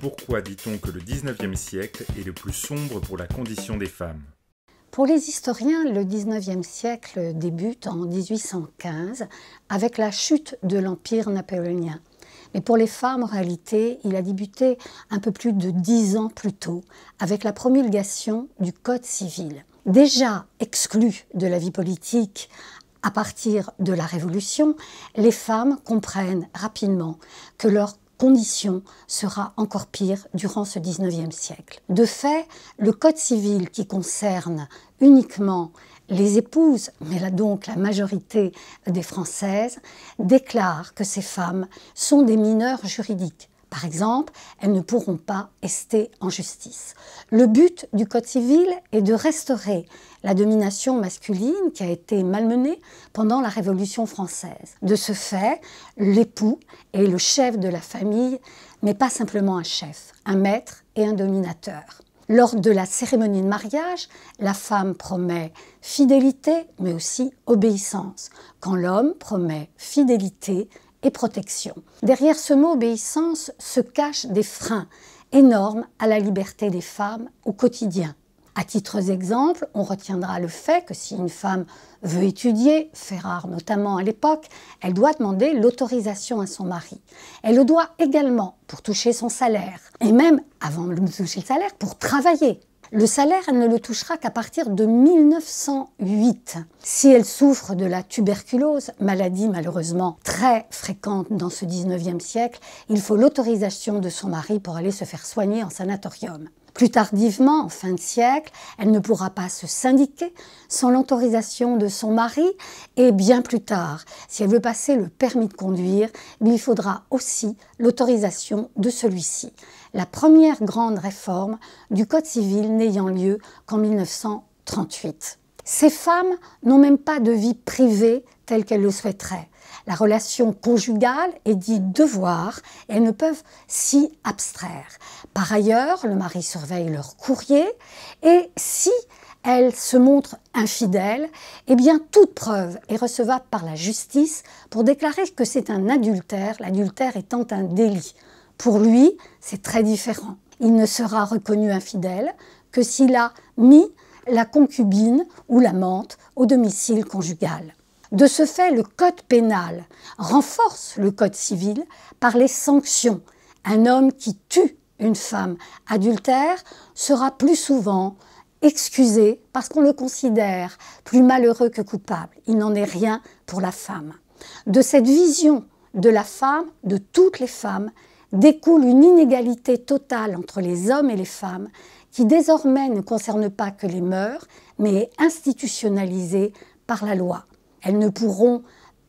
Pourquoi dit-on que le 19e siècle est le plus sombre pour la condition des femmes pour les historiens, le 19e siècle débute en 1815 avec la chute de l'Empire napoléonien. Mais pour les femmes, en réalité, il a débuté un peu plus de dix ans plus tôt avec la promulgation du Code civil. Déjà exclues de la vie politique à partir de la Révolution, les femmes comprennent rapidement que leur condition sera encore pire durant ce 19e siècle. De fait, le Code civil qui concerne uniquement les épouses, mais là donc la majorité des Françaises, déclare que ces femmes sont des mineurs juridiques. Par exemple, elles ne pourront pas rester en justice. Le but du Code civil est de restaurer la domination masculine qui a été malmenée pendant la Révolution française. De ce fait, l'époux est le chef de la famille, mais pas simplement un chef, un maître et un dominateur. Lors de la cérémonie de mariage, la femme promet fidélité, mais aussi obéissance, quand l'homme promet fidélité, et protection. Derrière ce mot obéissance se cachent des freins énormes à la liberté des femmes au quotidien. À titre d'exemple, on retiendra le fait que si une femme veut étudier, rare notamment à l'époque, elle doit demander l'autorisation à son mari. Elle le doit également pour toucher son salaire, et même avant de toucher le salaire, pour travailler. Le salaire, elle ne le touchera qu'à partir de 1908. Si elle souffre de la tuberculose, maladie malheureusement très fréquente dans ce 19e siècle, il faut l'autorisation de son mari pour aller se faire soigner en sanatorium. Plus tardivement, en fin de siècle, elle ne pourra pas se syndiquer sans l'autorisation de son mari. Et bien plus tard, si elle veut passer le permis de conduire, il lui faudra aussi l'autorisation de celui-ci. La première grande réforme du Code civil n'ayant lieu qu'en 1938. Ces femmes n'ont même pas de vie privée telle qu'elles le souhaiteraient. La relation conjugale est dite devoir et elles ne peuvent s'y abstraire. Par ailleurs, le mari surveille leur courrier et si elles se montrent infidèles, eh bien toute preuve est recevable par la justice pour déclarer que c'est un adultère, l'adultère étant un délit. Pour lui, c'est très différent. Il ne sera reconnu infidèle que s'il a mis la concubine ou l'amante au domicile conjugal. De ce fait, le Code pénal renforce le Code civil par les sanctions. Un homme qui tue une femme adultère sera plus souvent excusé parce qu'on le considère plus malheureux que coupable. Il n'en est rien pour la femme. De cette vision de la femme, de toutes les femmes, découle une inégalité totale entre les hommes et les femmes qui désormais ne concerne pas que les mœurs, mais est institutionnalisée par la loi. Elles ne pourront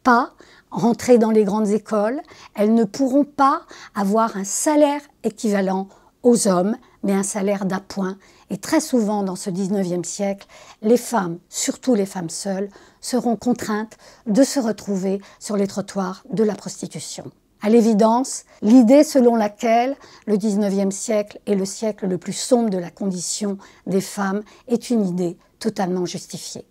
pas rentrer dans les grandes écoles, elles ne pourront pas avoir un salaire équivalent aux hommes, mais un salaire d'appoint. Et très souvent, dans ce 19e siècle, les femmes, surtout les femmes seules, seront contraintes de se retrouver sur les trottoirs de la prostitution à l'évidence, l'idée selon laquelle le XIXe siècle est le siècle le plus sombre de la condition des femmes est une idée totalement justifiée.